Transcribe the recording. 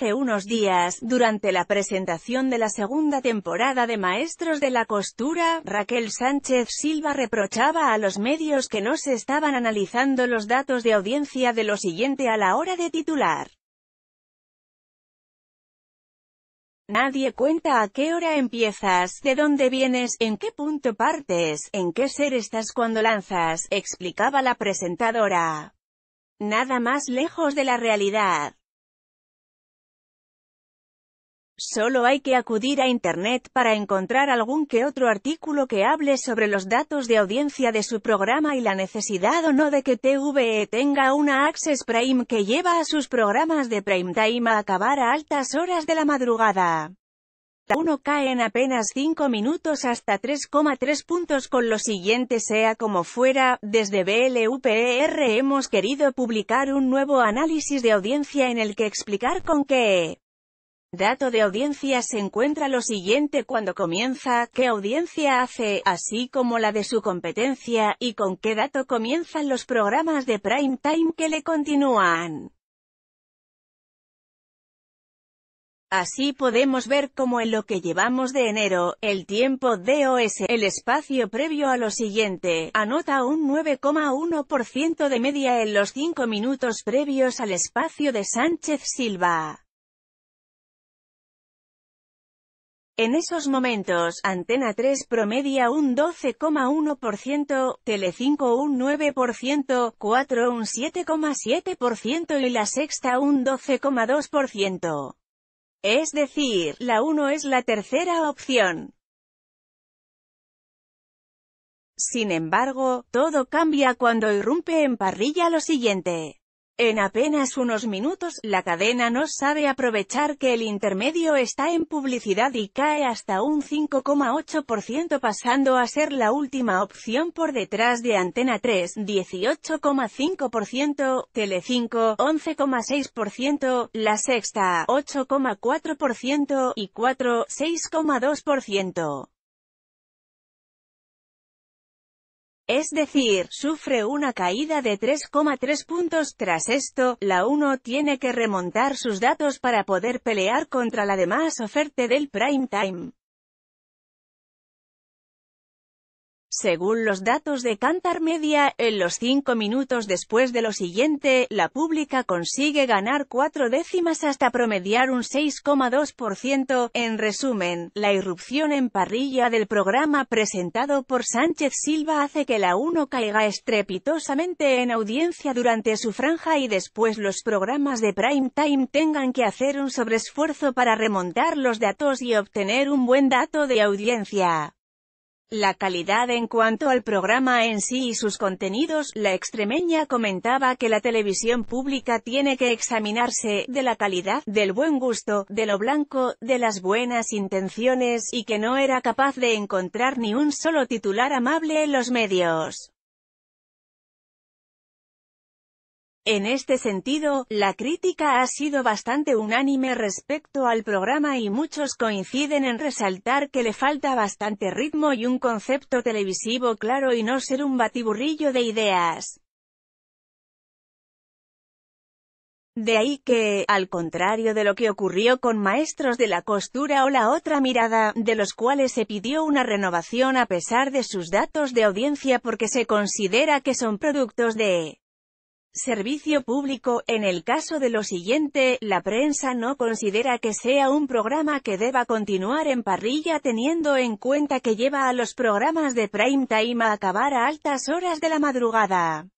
hace unos días, durante la presentación de la segunda temporada de Maestros de la Costura, Raquel Sánchez Silva reprochaba a los medios que no se estaban analizando los datos de audiencia de lo siguiente a la hora de titular. Nadie cuenta a qué hora empiezas, de dónde vienes, en qué punto partes, en qué ser estás cuando lanzas, explicaba la presentadora. Nada más lejos de la realidad. Solo hay que acudir a Internet para encontrar algún que otro artículo que hable sobre los datos de audiencia de su programa y la necesidad o no de que TVE tenga una Access Prime que lleva a sus programas de prime time a acabar a altas horas de la madrugada. Uno cae en apenas 5 minutos hasta 3,3 puntos con lo siguiente sea como fuera, desde BLUPER hemos querido publicar un nuevo análisis de audiencia en el que explicar con qué Dato de audiencia se encuentra lo siguiente cuando comienza, qué audiencia hace, así como la de su competencia, y con qué dato comienzan los programas de prime time que le continúan. Así podemos ver cómo en lo que llevamos de enero, el tiempo DOS, el espacio previo a lo siguiente, anota un 9,1% de media en los 5 minutos previos al espacio de Sánchez Silva. En esos momentos, Antena 3 promedia un 12,1%, tele 5 un 9%, 4 un 7,7% y La Sexta un 12,2%. Es decir, la 1 es la tercera opción. Sin embargo, todo cambia cuando irrumpe en parrilla lo siguiente. En apenas unos minutos, la cadena no sabe aprovechar que el intermedio está en publicidad y cae hasta un 5,8% pasando a ser la última opción por detrás de Antena 3, 18,5%, Telecinco, 11,6%, La Sexta, 8,4% y 4, 6,2%. es decir, sufre una caída de 3,3 puntos. Tras esto, la 1 tiene que remontar sus datos para poder pelear contra la demás oferta del prime time. Según los datos de Cantar Media, en los cinco minutos después de lo siguiente, la pública consigue ganar cuatro décimas hasta promediar un 6,2%. En resumen, la irrupción en parrilla del programa presentado por Sánchez Silva hace que la 1 caiga estrepitosamente en audiencia durante su franja y después los programas de prime time tengan que hacer un sobreesfuerzo para remontar los datos y obtener un buen dato de audiencia. La calidad en cuanto al programa en sí y sus contenidos, la extremeña comentaba que la televisión pública tiene que examinarse, de la calidad, del buen gusto, de lo blanco, de las buenas intenciones, y que no era capaz de encontrar ni un solo titular amable en los medios. En este sentido, la crítica ha sido bastante unánime respecto al programa y muchos coinciden en resaltar que le falta bastante ritmo y un concepto televisivo claro y no ser un batiburrillo de ideas. De ahí que, al contrario de lo que ocurrió con Maestros de la Costura o La Otra Mirada, de los cuales se pidió una renovación a pesar de sus datos de audiencia porque se considera que son productos de servicio público, en el caso de lo siguiente, la prensa no considera que sea un programa que deba continuar en parrilla teniendo en cuenta que lleva a los programas de prime time a acabar a altas horas de la madrugada.